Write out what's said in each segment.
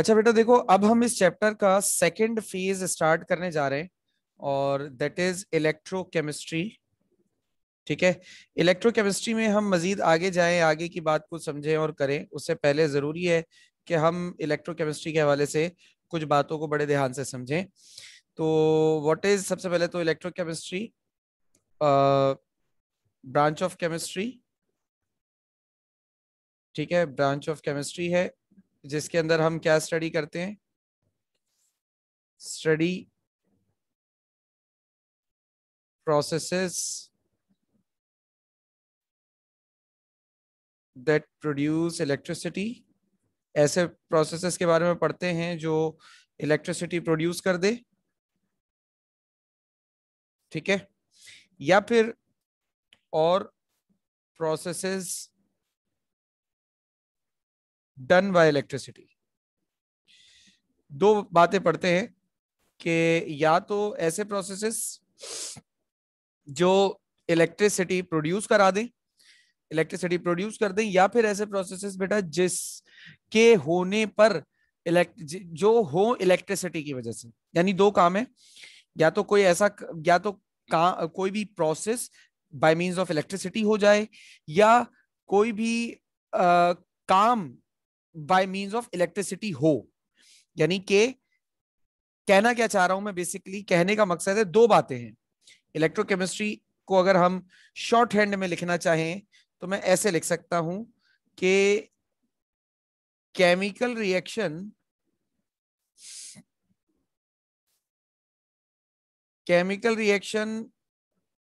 अच्छा बेटा देखो अब हम इस चैप्टर का सेकंड फेज स्टार्ट करने जा रहे हैं और दैट इज इलेक्ट्रोकेमिस्ट्री ठीक है इलेक्ट्रोकेमिस्ट्री में हम मजीद आगे जाएं आगे की बात को समझें और करें उससे पहले ज़रूरी है कि हम इलेक्ट्रोकेमिस्ट्री के हवाले से कुछ बातों को बड़े ध्यान से समझें तो व्हाट इज़ सबसे पहले तो इलेक्ट्रोकेमिस्ट्री ब्रांच ऑफ केमिस्ट्री ठीक है ब्रांच ऑफ केमिस्ट्री है जिसके अंदर हम क्या स्टडी करते हैं study processes that produce electricity ऐसे प्रोसेसेस के बारे में पढ़ते हैं जो इलेक्ट्रिसिटी प्रोड्यूस कर दे ठीक है या फिर और प्रोसेसेस डन बाय इलेक्ट्रिसिटी दो बातें पढ़ते हैं कि या तो ऐसे प्रोसेसेस जो इलेक्ट्रिसिटी प्रोड्यूस करा दें इलेक्ट्रिसिटी प्रोड्यूस कर दें या फिर ऐसे प्रोसेसेस बेटा के होने पर इलेक्ट जो हो इलेक्ट्रिसिटी की वजह से यानी दो काम है या तो कोई ऐसा या तो का कोई भी process by means of electricity हो जाए या कोई भी आ, काम बाय मींस ऑफ इलेक्ट्रिसिटी हो यानी के कहना क्या चाह रहा हूं मैं बेसिकली कहने का मकसद है दो बातें हैं इलेक्ट्रोकेमिस्ट्री को अगर हम शॉर्ट हैंड में लिखना चाहें तो मैं ऐसे लिख सकता हूं कि केमिकल रिएक्शन केमिकल रिएक्शन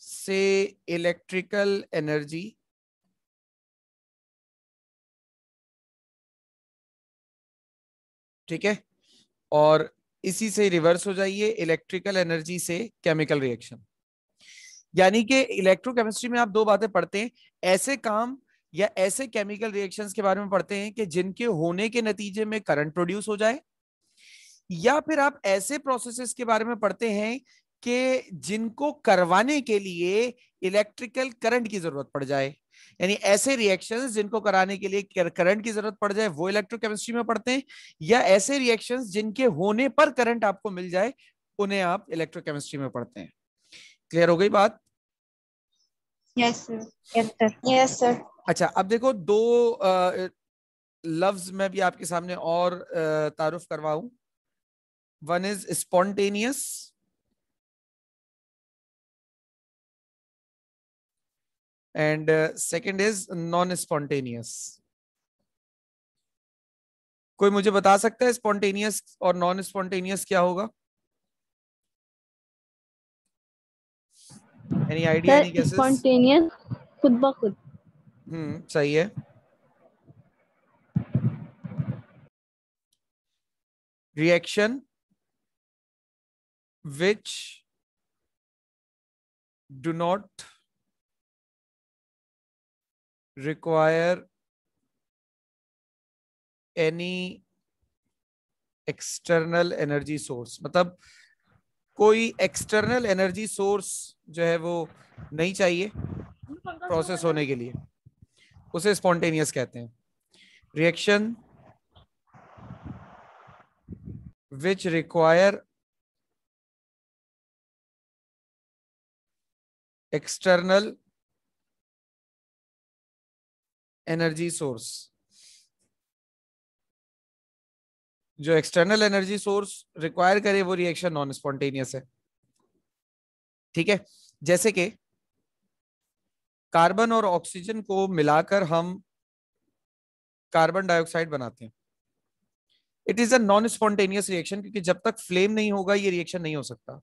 से इलेक्ट्रिकल एनर्जी ठीक है और इसी से रिवर्स हो जाइए इलेक्ट्रिकल एनर्जी से केमिकल रिएक्शन यानी कि इलेक्ट्रोकेमिस्ट्री में आप दो बातें पढ़ते हैं ऐसे काम या ऐसे केमिकल रिएक्शंस के बारे में पढ़ते हैं कि जिनके होने के नतीजे में करंट प्रोड्यूस हो जाए या फिर आप ऐसे प्रोसेसेस के बारे में पढ़ते हैं कि जिनको करवाने के लिए इलेक्ट्रिकल करंट की जरूरत पड़ जाए यानी ऐसे रिएक्शंस जिनको कराने के लिए करंट की जरूरत पड़ जाए वो इलेक्ट्रोकेमिस्ट्री में पढ़ते हैं या ऐसे रिएक्शंस जिनके होने पर करंट आपको मिल जाए उन्हें आप इलेक्ट्रोकेमिस्ट्री में पढ़ते हैं क्लियर हो गई बात यस सर यस सर अच्छा अब देखो दो आ, लफ्ज भी आपके सामने और तारुफ करवाऊ one is spontaneous and uh, second is non spontaneous कोई मुझे बता सकता है स्पॉन्टेनियस और नॉन स्पॉन्टेनियस क्या होगा एनी आइडिया स्पॉन्टेनियस खुद ब खुद हम्म सही है reaction which do not require any external energy source मतलब कोई एक्सटर्नल एनर्जी सोर्स जो है वो नहीं चाहिए प्रोसेस होने के लिए उसे स्पॉन्टेनियस कहते हैं reaction which require external energy source जो एक्सटर्नल एनर्जी सोर्स रिक्वायर करे वो रिएक्शन नॉन स्पॉन्टेनियस है ठीक है जैसे कि कार्बन और ऑक्सीजन को मिलाकर हम कार्बन डाइऑक्साइड बनाते हैं it is a non spontaneous reaction क्योंकि जब तक फ्लेम नहीं होगा ये रिएक्शन नहीं हो सकता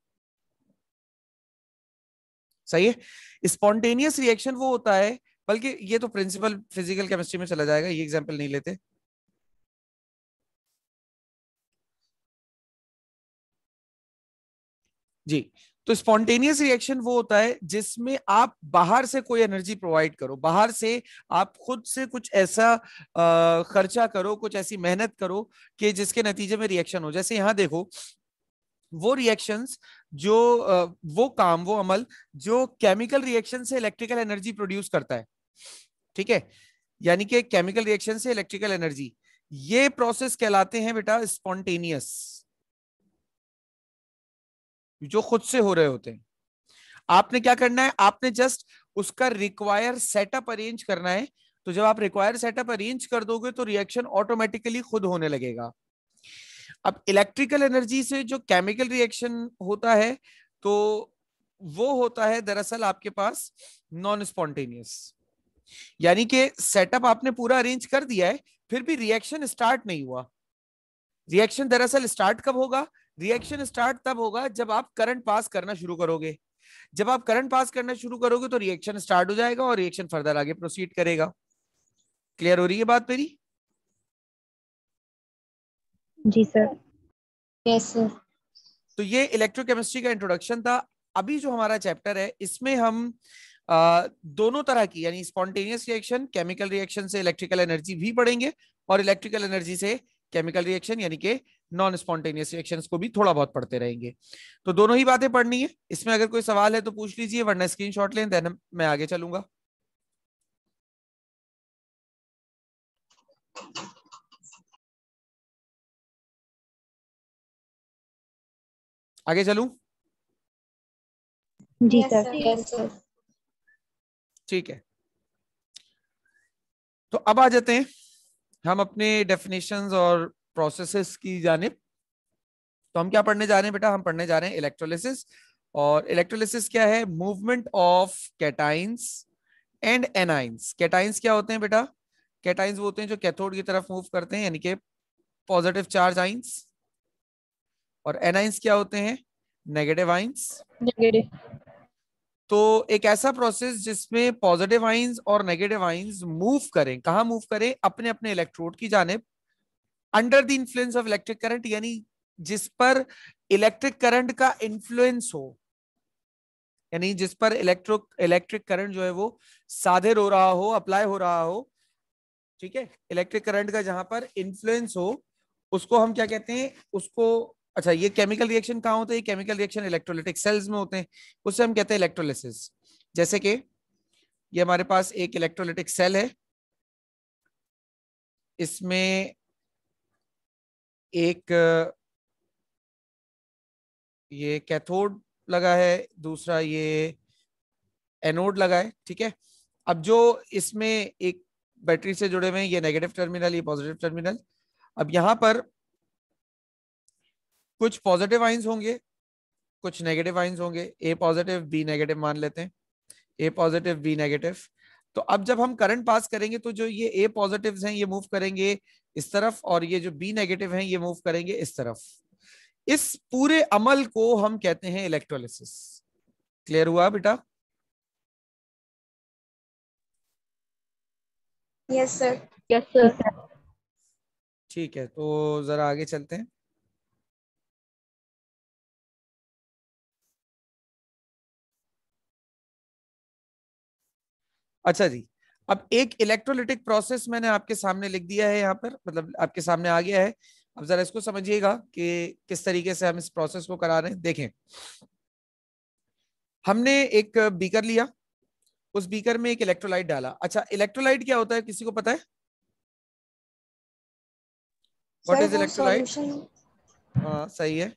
सही है स्पॉन्टेनियस रिएक्शन वो होता है बल्कि ये तो प्रिंसिपल फिजिकल केमिस्ट्री में चला जाएगा ये एग्जाम्पल नहीं लेते जी तो स्पॉन्टेनियस रिएक्शन वो होता है जिसमें आप बाहर से कोई एनर्जी प्रोवाइड करो बाहर से आप खुद से कुछ ऐसा खर्चा करो कुछ ऐसी मेहनत करो कि जिसके नतीजे में रिएक्शन हो जैसे यहां देखो वो रिएक्शंस जो वो काम वो अमल जो केमिकल रिएक्शन से इलेक्ट्रिकल एनर्जी प्रोड्यूस करता है ठीक है यानी कि केमिकल रिएक्शन से इलेक्ट्रिकल एनर्जी ये प्रोसेस कहलाते हैं बेटा स्पॉन्टेनियस जो खुद से हो रहे होते हैं आपने क्या करना है आपने जस्ट उसका रिक्वायर सेटअप अरेंज करना है तो जब आप रिक्वायर सेटअप अरेंज कर दोगे तो रिएक्शन ऑटोमेटिकली खुद होने लगेगा अब इलेक्ट्रिकल एनर्जी से जो केमिकल रिएक्शन होता है तो वो होता है दरअसल आपके पास नॉन स्पॉन्टेनियस यानी कि सेटअप आपने पूरा अरेंज कर दिया है फिर भी रिएक्शन स्टार्ट नहीं हुआ रिएक्शन दरअसल स्टार्ट कब होगा रिएक्शन स्टार्ट तब होगा जब आप करंट पास करना शुरू करोगे जब आप करंट पास करना शुरू करोगे तो रिएक्शन स्टार्ट हो जाएगा और रिएक्शन फर्दर आगे प्रोसीड करेगा क्लियर हो रही है बात मेरी जी सर यस सर तो ये इलेक्ट्रोकेमिस्ट्री का इंट्रोडक्शन था अभी जो हमारा चैप्टर है इसमें हम आ, दोनों तरह की यानी स्पॉन्टेनियस रिएक्शन केमिकल रिएक्शन से इलेक्ट्रिकल एनर्जी भी पढ़ेंगे और इलेक्ट्रिकल एनर्जी से केमिकल रिएक्शन यानी कि नॉन स्पॉन्टेनियस रिएक्शंस को भी थोड़ा बहुत पढ़ते रहेंगे तो दोनों ही बातें पढ़नी है इसमें अगर कोई सवाल है तो पूछ लीजिए वरना स्क्रीनशॉट लें देन मैं आगे चलूंगा आगे चलू जी सर ठीक है तो अब आ जाते हैं हम अपने डेफिनेशंस और प्रोसेसेस की जाने तो हम क्या पढ़ने जा रहे हैं बेटा हम पढ़ने जा रहे हैं इलेक्ट्रोलिसिस और इलेक्ट्रोलिसिस क्या है movement of cations and anions cations क्या होते हैं बेटा कैटाइंस वो होते हैं जो कैथोड की तरफ मूव करते हैं यानी कि पॉजिटिव चार्ज आइंस और एनाइंस क्या होते हैं नेगेटिव आइंस तो एक ऐसा प्रोसेस जिसमें पॉजिटिव आइंस और नेगेटिव आइंस मूव करें कहा मूव करें अपने अपने इलेक्ट्रोड की जानब under the influence of electric current यानी जिस पर इलेक्ट्रिक करंट का इन्फ्लुएंस हो यानी जिस पर इलेक्ट्रो इलेक्ट्रिक करंट जो है वो साधे हो रहा हो अप्लाई हो रहा हो ठीक है इलेक्ट्रिक करंट का जहां पर इंफ्लुएंस हो उसको हम क्या कहते हैं उसको अच्छा ये केमिकल रिएक्शन कहाँ होते हैं केमिकल रिएक्शन इलेक्ट्रोलिटिक सेल्स में होते हैं उससे हम कहते हैं इलेक्ट्रोलिसिस जैसे कि ये हमारे पास एक इलेक्ट्रोलिटिक सेल है इसमें एक ये कैथोड लगा है दूसरा ये एनोड लगा है ठीक है अब जो इसमें एक बैटरी से जुड़े हुए हैं ये नेगेटिव टर्मिनल ये पॉजिटिव टर्मिनल अब यहां पर कुछ पॉजिटिव आइंस होंगे कुछ नेगेटिव आइंस होंगे ए पॉजिटिव बी नेगेटिव मान लेते हैं ए पॉजिटिव बी नेगेटिव तो अब जब हम करंट पास करेंगे तो जो ये ए पॉजिटिव हैं ये मूव करेंगे इस तरफ और ये जो बी नेगेटिव हैं ये मूव करेंगे इस तरफ इस पूरे अमल को हम कहते हैं इलेक्ट्रोलिसिस क्लियर हुआ बेटा यस सर यस सर ठीक है तो जरा आगे चलते हैं अच्छा जी अब एक इलेक्ट्रोलिटिक प्रोसेस मैंने आपके सामने लिख दिया है यहाँ पर मतलब आपके सामने आ गया है अब जरा इसको समझिएगा कि किस तरीके से हम इस प्रोसेस को करा रहे हैं देखें हमने एक बीकर लिया उस बीकर में एक इलेक्ट्रोलाइट डाला अच्छा इलेक्ट्रोलाइट क्या होता है किसी को पता है व्हाट इज इलेक्ट्रोलाइट हाँ सही है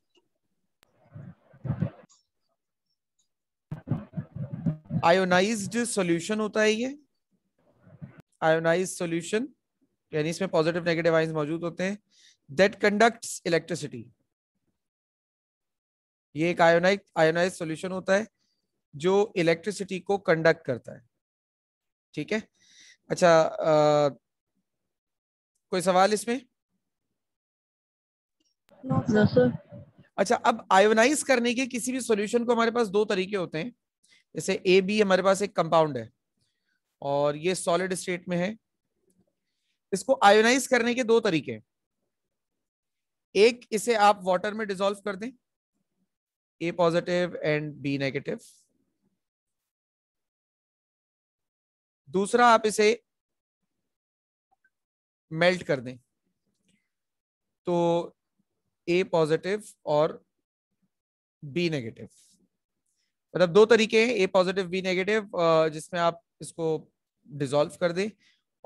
आयोनाइज्ड सॉल्यूशन होता है ये आयोनाइज सॉल्यूशन यानी इसमें पॉजिटिव नेगेटिव आइंस मौजूद होते हैं दैट कंडक्ट्स इलेक्ट्रिसिटी ये एक आयोनाइज आयोनाइज सॉल्यूशन होता है जो इलेक्ट्रिसिटी को कंडक्ट करता है ठीक है अच्छा आ, कोई सवाल इसमें no, अच्छा अब आयोनाइज करने के किसी भी सॉल्यूशन को हमारे पास दो तरीके होते हैं जैसे ए बी हमारे पास एक कंपाउंड है और ये सॉलिड स्टेट में है इसको आयोनाइज करने के दो तरीके हैं एक इसे आप वाटर में डिजोल्व कर दें A positive and B negative दूसरा आप इसे मेल्ट कर दें तो ए पॉजिटिव और बी नेगेटिव मतलब दो तरीके हैं ए पॉजिटिव बी नेगेटिव जिसमें आप इसको डिजोल्व कर दें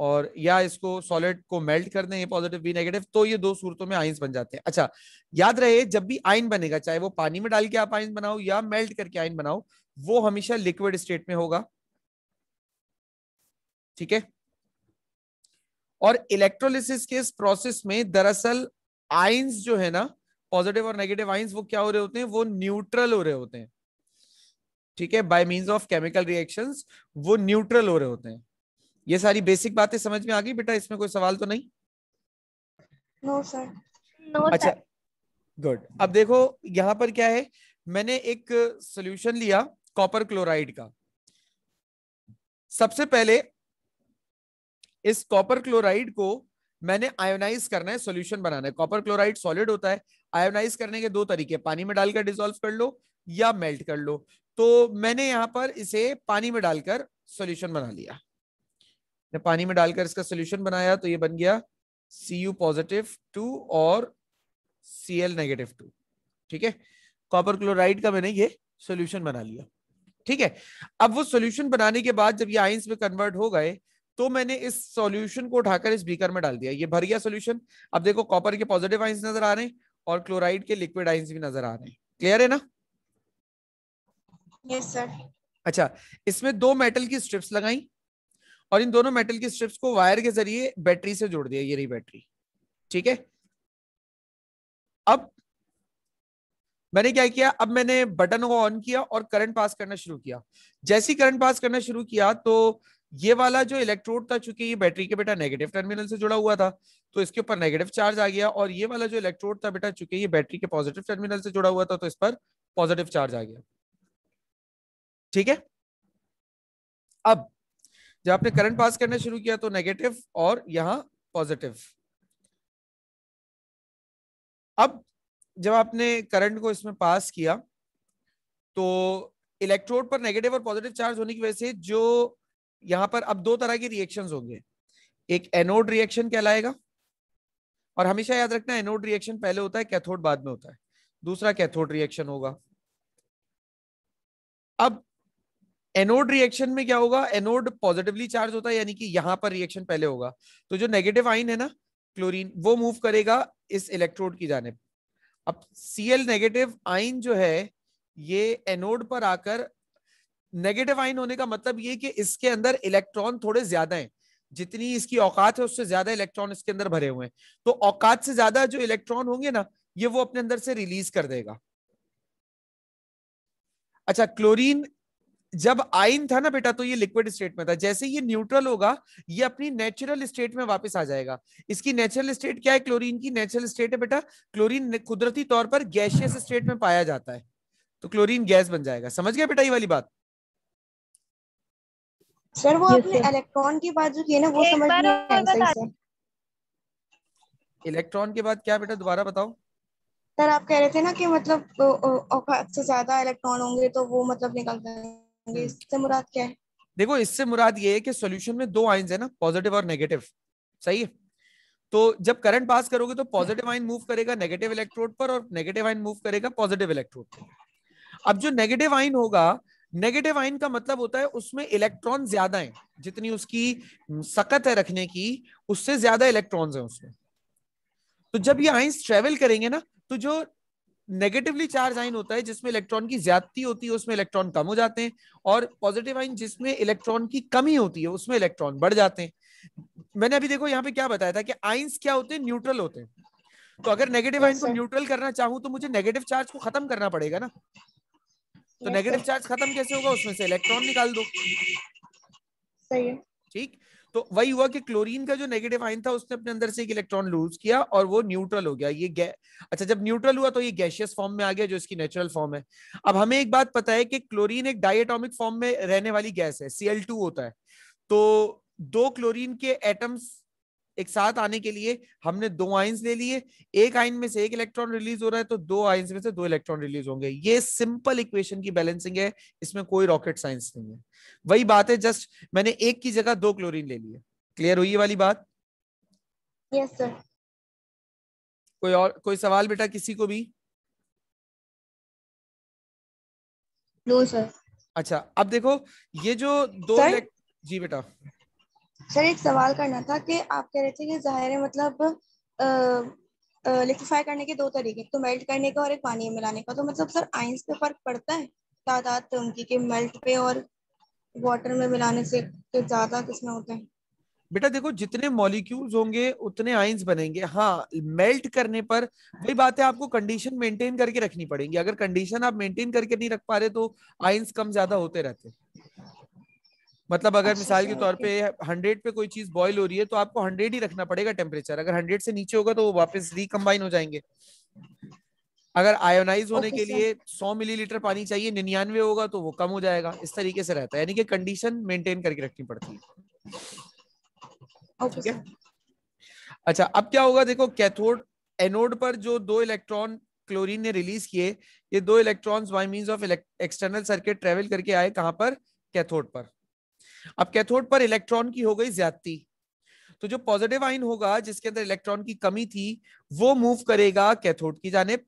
और या इसको सॉलिड को मेल्ट कर दें ए पॉजिटिव बी नेगेटिव तो ये दो सूरतों में आइंस बन जाते हैं अच्छा याद रहे जब भी आइन बनेगा चाहे वो पानी में डाल के आप आइन बनाओ या मेल्ट करके आइन बनाओ वो हमेशा लिक्विड स्टेट में होगा ठीक है और इलेक्ट्रोलिसिस के इस प्रोसेस में दरअसल आइंस जो है ना पॉजिटिव और नेगेटिव आइंस वो क्या हो रहे होते हैं वो न्यूट्रल हो रहे होते हैं ठीक है by mean of chemical reaction वो न्यूट्रल हो रहे होते हैं ये सारी बेसिक बातें समझ में आ गई बेटा इसमें कोई सवाल तो नहीं नो सर नो अच्छा गुड अब देखो यहाँ पर क्या है मैंने एक सोल्यूशन लिया कॉपर क्लोराइड का सबसे पहले इस कॉपर क्लोराइड को मैंने आयोनाइज करना है सोल्यूशन बनाना है कॉपर क्लोराइड सॉलिड होता है आयोनाइज करने के दो तरीके पानी में डालकर डिजोल्व कर लो या मेल्ट कर लो तो मैंने यहां पर इसे पानी में डालकर सॉल्यूशन बना लिया पानी में डालकर इसका सॉल्यूशन बनाया तो ये बन गया सी यू पॉजिटिव टू और सी एल नेगेटिव टू ठीक है कॉपर क्लोराइड का मैंने ये सॉल्यूशन बना लिया ठीक है अब वो सॉल्यूशन बनाने के बाद जब ये आइंस में कन्वर्ट हो गए तो मैंने इस सॉल्यूशन को उठाकर इस बीकर में डाल दिया ये भर गया सॉल्यूशन अब देखो कॉपर के पॉजिटिव आइंस नजर आ रहे हैं और क्लोराइड के लिक्विड आइंस भी नजर आ रहे हैं क्लियर है ना अच्छा इसमें दो मेटल की स्ट्रिप्स लगाई और इन दोनों मेटल की स्ट्रिप्स को वायर के जरिए बैटरी से जोड़ दिया ये रही बैटरी ठीक है अब मैंने क्या किया अब मैंने बटन को ऑन किया और करंट पास करना शुरू किया जैसी करंट पास करना शुरू किया तो ये वाला जो इलेक्ट्रोड था चूंकि ये बैटरी के बेटा नेगेटिव टर्मिनल से जुड़ा हुआ था तो इसके ऊपर नेगेटिव चार्ज आ गया और ये वाला जो इलेक्ट्रोड था बेटा चूंकि ये बैटरी के पॉजिटिव टर्मिनल से जुड़ा हुआ था तो इस पर पॉजिटिव चार्ज आ गया ठीक है अब जब आपने करंट पास करना शुरू किया तो नेगेटिव और यहां पॉजिटिव अब जब आपने करंट को इसमें पास किया तो इलेक्ट्रोड पर नेगेटिव और पॉजिटिव चार्ज होने की वजह से जो यहां पर अब दो तरह की रिएक्शन होंगे एक एनोड रिएक्शन कहलाएगा और हमेशा याद रखना एनोड रिएक्शन पहले होता है कैथोड बाद में होता है दूसरा कैथोड रिएक्शन होगा अब एनोड रिएक्शन में क्या होगा एनोड पॉजिटिवली चार्ज होता है यानी कि यहां पर रिएक्शन पहले होगा तो जो नेगेटिव आइन है ना क्लोरीन वो मूव करेगा इस इलेक्ट्रोड की जानब अब सीएल नेगेटिव आइन जो है ये एनोड पर आकर नेगेटिव आइन होने का मतलब ये कि इसके अंदर इलेक्ट्रॉन थोड़े ज्यादा हैं जितनी इसकी औकात है उससे ज्यादा इलेक्ट्रॉन इसके अंदर भरे हुए हैं तो औकात से ज्यादा जो इलेक्ट्रॉन होंगे ना ये वो अपने अंदर से रिलीज कर देगा अच्छा क्लोरीन जब आइन था ना बेटा तो ये लिक्विड स्टेट में था जैसे ये न्यूट्रल होगा ये अपनी नेचुरल स्टेट में वापस आ जाएगा इसकी नेचुरल स्टेट क्या है क्लोरीन की नेचुरल स्टेट है बेटा क्लोरीन कुदरती तौर पर गैशियस स्टेट में पाया जाता है तो क्लोरीन गैस बन जाएगा समझ गया बेटा ये वाली बात सर वो इलेक्ट्रॉन की बात जो की ना वो समझ इलेक्ट्रॉन के बाद क्या बेटा दोबारा बताओ सर आप कह रहे थे ना कि मतलब से ज्यादा इलेक्ट्रॉन होंगे तो वो मतलब निकलते जाएंगे हम्म। इससे मुराद क्या है देखो इससे मुराद ये है कि सॉल्यूशन में दो आइंस है ना पॉजिटिव और नेगेटिव सही है तो जब करंट पास करोगे तो पॉजिटिव आइन मूव करेगा नेगेटिव इलेक्ट्रोड पर और नेगेटिव आइन मूव करेगा पॉजिटिव इलेक्ट्रोड पर अब जो नेगेटिव आइन होगा नेगेटिव आइन का मतलब होता है उसमें इलेक्ट्रॉन ज्यादा है जितनी उसकी सकत है रखने की उससे ज्यादा इलेक्ट्रॉन्स हैं उसमें तो जब ये आइंस ट्रेवल करेंगे ना तो जो नेगेटिवली चार्ज आइन होता है जिसमें इलेक्ट्रॉन की ज्यादती होती है उसमें इलेक्ट्रॉन कम हो जाते हैं और पॉजिटिव आइन जिसमें इलेक्ट्रॉन की कमी होती है उसमें इलेक्ट्रॉन बढ़ जाते हैं मैंने अभी देखो यहाँ पे क्या बताया था कि आइंस क्या होते हैं न्यूट्रल होते हैं तो अगर नेगेटिव आइन को न्यूट्रल करना चाहूँ तो मुझे नेगेटिव चार्ज को खत्म करना पड़ेगा ना तो नेगेटिव चार्ज खत्म कैसे होगा उसमें से इलेक्ट्रॉन निकाल दो सही है ठीक तो वही हुआ कि क्लोरीन का जो नेगेटिव आयन था उसने अपने अंदर से एक इलेक्ट्रॉन लूज किया और वो न्यूट्रल हो गया ये गै... अच्छा जब न्यूट्रल हुआ तो ये गैशियस फॉर्म में आ गया जो इसकी नेचुरल फॉर्म है अब हमें एक बात पता है कि क्लोरीन एक डायटोमिक फॉर्म में रहने वाली गैस है सीएल होता है तो दो क्लोरीन के एटम्स एक साथ आने के लिए हमने दो आइंस ले लिए एक आइन में से एक इलेक्ट्रॉन रिलीज हो रहा है तो दो आइंस में से दो इलेक्ट्रॉन रिलीज होंगे ये सिंपल इक्वेशन की बैलेंसिंग है इसमें कोई रॉकेट साइंस नहीं है वही बात है जस्ट मैंने एक की जगह दो क्लोरीन ले लिए क्लियर हुई वाली बात यस yes, सर कोई और कोई सवाल बेटा किसी को भी नो no, सर अच्छा अब देखो ये जो दो जी बेटा सर एक सवाल करना था कि आप कह रहे थे कि ज़ाहिर मतलब लिक्विफाई करने के दो तरीके तो मेल्ट करने का और एक पानी में मिलाने का तो मतलब सर आइंस पे फर्क पड़ता है तादाद तो उनकी कि मेल्ट पे और वाटर में मिलाने से तो ज़्यादा किसमें होते हैं बेटा देखो जितने मॉलिक्यूल्स होंगे उतने आइंस बनेंगे हाँ मेल्ट करने पर वही बात है आपको कंडीशन मेंटेन करके रखनी पड़ेगी अगर कंडीशन आप मेंटेन करके नहीं रख पा रहे तो आइंस कम ज्यादा होते रहते हैं मतलब अगर अच्छा, मिसाल के अच्छा, तौर पे हंड्रेड पे कोई चीज बॉईल हो रही है तो आपको हंड्रेड ही रखना पड़ेगा टेम्परेचर अगर हंड्रेड से नीचे होगा तो वो वापस रिकम्बाइन हो जाएंगे अगर आयोनाइज होने के लिए सौ मिलीलीटर पानी चाहिए निन्यानवे होगा तो वो कम हो जाएगा इस तरीके से रहता है यानी कि कंडीशन मेंटेन करके रखनी पड़ती है ठीक है अच्छा अब क्या होगा देखो कैथोड एनोड पर जो दो इलेक्ट्रॉन क्लोरीन ने रिलीज किए ये दो electrons by means of external circuit travel करके आए कहां पर कैथोड पर अब कैथोड पर इलेक्ट्रॉन की हो गई ज्यादती तो जो पॉजिटिव आइन होगा जिसके अंदर इलेक्ट्रॉन की कमी थी वो मूव करेगा कैथोड की जानेब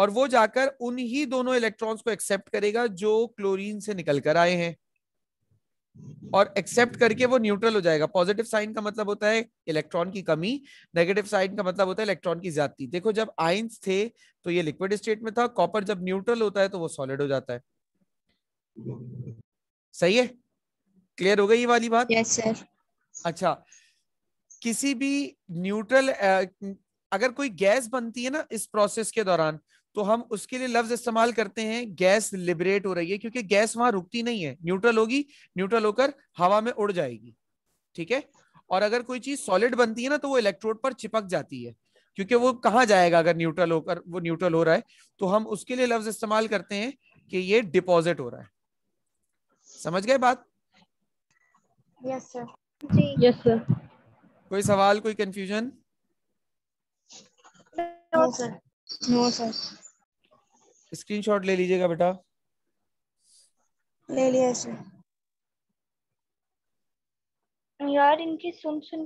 और वो जाकर उन्हीं दोनों इलेक्ट्रॉन्स को एक्सेप्ट करेगा जो क्लोरीन से निकल कर आए हैं और एक्सेप्ट करके वो न्यूट्रल हो जाएगा पॉजिटिव साइन का मतलब होता है इलेक्ट्रॉन की कमी नेगेटिव साइन का मतलब होता है इलेक्ट्रॉन की ज्यादा देखो जब आइंस थे तो ये लिक्विड स्टेट में था कॉपर जब न्यूट्रल होता है तो वो सॉलिड हो जाता है सही है क्लियर हो गई ये वाली बात यस yes, सर अच्छा किसी भी न्यूट्रल अगर कोई गैस बनती है ना इस प्रोसेस के दौरान तो हम उसके लिए लफ्ज इस्तेमाल करते हैं गैस लिबरेट हो रही है क्योंकि गैस वहां रुकती नहीं है न्यूट्रल होगी न्यूट्रल होकर हवा में उड़ जाएगी ठीक है और अगर कोई चीज सॉलिड बनती है ना तो वो इलेक्ट्रोड पर चिपक जाती है क्योंकि वो कहाँ जाएगा अगर न्यूट्रल होकर वो न्यूट्रल हो रहा है तो हम उसके लिए लफ्ज इस्तेमाल करते हैं कि ये डिपॉजिट हो रहा है समझ गए बात यस सर जी यस सर कोई सवाल कोई confusion no sir no sir screenshot ले लीजिएगा बेटा ले लिया सर यार इनकी सुन सुन